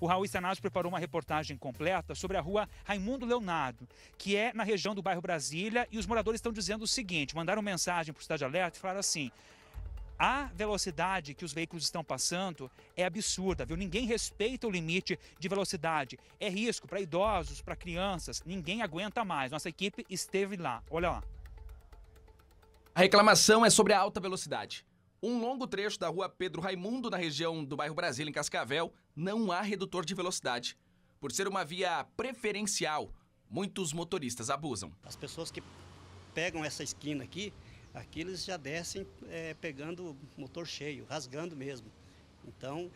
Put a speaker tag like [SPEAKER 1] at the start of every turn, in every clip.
[SPEAKER 1] O Raul Sanás preparou uma reportagem completa sobre a rua Raimundo Leonardo, que é na região do bairro Brasília, e os moradores estão dizendo o seguinte: mandaram mensagem para o Cidade Alerta e falaram assim. A velocidade que os veículos estão passando é absurda, viu? Ninguém respeita o limite de velocidade. É risco para idosos, para crianças, ninguém aguenta mais. Nossa equipe esteve lá. Olha lá.
[SPEAKER 2] A reclamação é sobre a alta velocidade. Um longo trecho da rua Pedro Raimundo, na região do bairro Brasília, em Cascavel, não há redutor de velocidade. Por ser uma via preferencial, muitos motoristas
[SPEAKER 3] abusam. As pessoas que pegam essa esquina aqui, aqui eles já descem é, pegando motor cheio, rasgando mesmo. Então,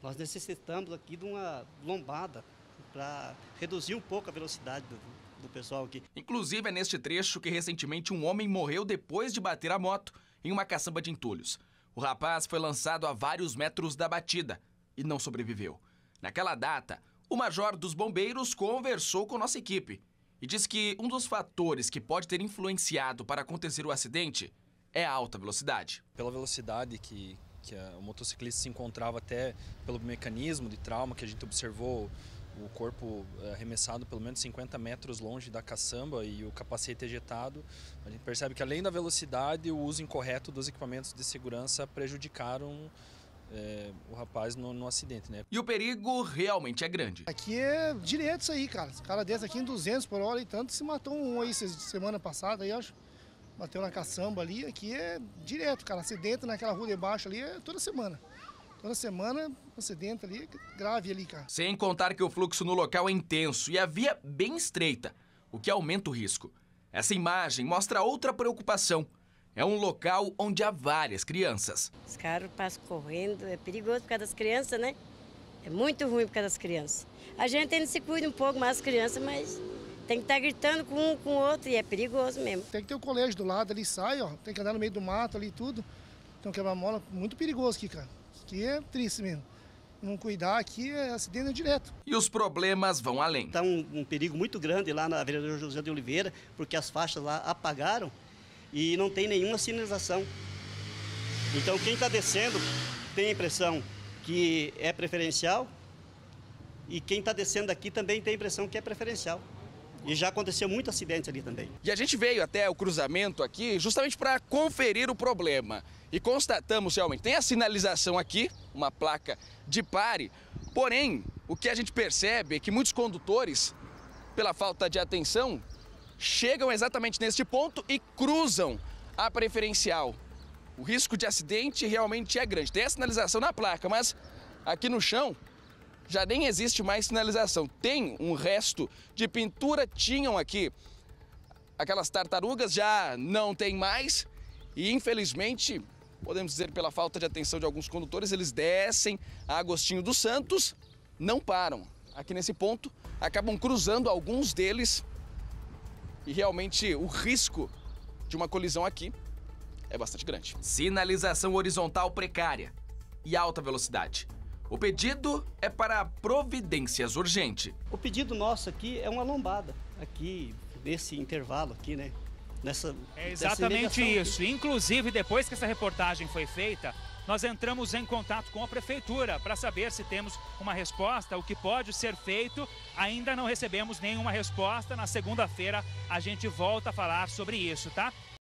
[SPEAKER 3] nós necessitamos aqui de uma lombada para reduzir um pouco a velocidade do, do pessoal aqui.
[SPEAKER 2] Inclusive, é neste trecho que recentemente um homem morreu depois de bater a moto em uma caçamba de entulhos. O rapaz foi lançado a vários metros da batida e não sobreviveu. Naquela data, o major dos bombeiros conversou com nossa equipe e diz que um dos fatores que pode ter influenciado para acontecer o acidente é a alta velocidade. Pela velocidade que, que a, o motociclista se encontrava até pelo mecanismo de trauma que a gente observou o corpo eh, arremessado pelo menos 50 metros longe da caçamba e o capacete ejetado, a gente percebe que além da velocidade, o uso incorreto dos equipamentos de segurança prejudicaram é, o rapaz no, no, acidente, né? E o perigo realmente é grande.
[SPEAKER 4] Aqui é direto isso aí, cara. cara desce aqui em 200 por hora e tanto, se matou um aí semana passada, aí acho. Bateu na caçamba ali, aqui é direto, cara. Acidente naquela rua de baixo ali é toda semana. Toda semana, você acidente ali, grave ali, cara.
[SPEAKER 2] Sem contar que o fluxo no local é intenso e a via bem estreita, o que aumenta o risco. Essa imagem mostra outra preocupação. É um local onde há várias crianças.
[SPEAKER 4] Os caras passam correndo, é perigoso por causa das crianças, né? É muito ruim por causa das crianças. A gente ainda se cuida um pouco mais das crianças, mas tem que estar tá gritando com um com o outro e é perigoso mesmo. Tem que ter o colégio do lado ali, sai, ó. Tem que andar no meio do mato ali e tudo. Então quebra-mola, muito perigoso aqui, cara que é triste mesmo. Não cuidar aqui
[SPEAKER 3] é acidente direto. E os problemas vão além. Está um, um, perigo muito grande lá na vereadora José de Oliveira, porque as faixas lá apagaram e não tem nenhuma sinalização. Então quem está descendo tem a impressão que é preferencial e quem está descendo aqui também tem a impressão que é preferencial. E já aconteceu muito acidente ali também.
[SPEAKER 2] E a gente veio até o cruzamento aqui justamente para conferir o problema. E constatamos realmente, tem a sinalização aqui, uma placa de pare, porém, o que a gente percebe é que muitos condutores, pela falta de atenção, chegam exatamente neste ponto e cruzam a preferencial. O risco de acidente realmente é grande. Tem a sinalização na placa, mas aqui no chão já nem existe mais sinalização. Tem um resto de pintura, tinham aqui aquelas tartarugas, já não tem mais. E infelizmente, podemos dizer pela falta de atenção de alguns condutores, eles descem a Agostinho dos Santos, não param. Aqui nesse ponto, acabam cruzando alguns deles. E realmente o risco de uma colisão aqui é bastante grande. Sinalização horizontal precária e alta velocidade. O pedido é para providências urgentes.
[SPEAKER 3] O pedido nosso aqui é uma lombada, aqui, nesse intervalo aqui, né? Nessa, é exatamente isso. Aqui. Inclusive, depois que essa
[SPEAKER 1] reportagem foi feita, nós entramos em contato com a prefeitura para saber se temos uma resposta, o que pode ser feito. Ainda não recebemos nenhuma resposta. Na segunda-feira a gente volta a falar sobre isso, tá?